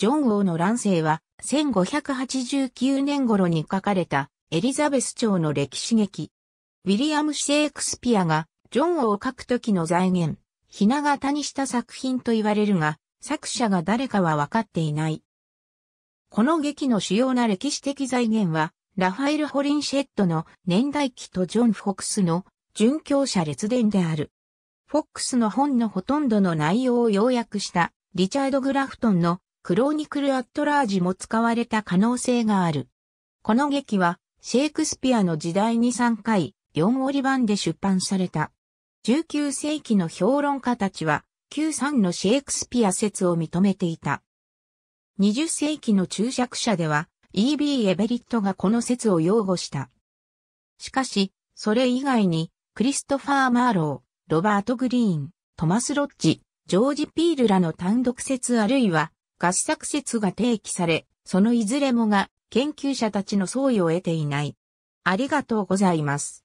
ジョン王の乱世は、1589年頃に書かれた、エリザベス朝の歴史劇。ウィリアム・シェイクスピアが、ジョン王を書く時の財源、ひな形にした作品と言われるが、作者が誰かは分かっていない。この劇の主要な歴史的財源は、ラファエル・ホリンシェットの年代記とジョン・フォックスの殉教者列伝である。フォックスの本のほとんどの内容を要約したリチャード・グラフトンのクローニクル・アットラージも使われた可能性がある。この劇は、シェイクスピアの時代に3回、4折版で出版された。19世紀の評論家たちは、Q3 のシェイクスピア説を認めていた。20世紀の注釈者では、E.B. エベリットがこの説を擁護した。しかし、それ以外に、クリストファー・マーロー、ロバート・グリーン、トマス・ロッジ、ジョージ・ピールらの単独説あるいは、合作説が提起され、そのいずれもが研究者たちの総意を得ていない。ありがとうございます。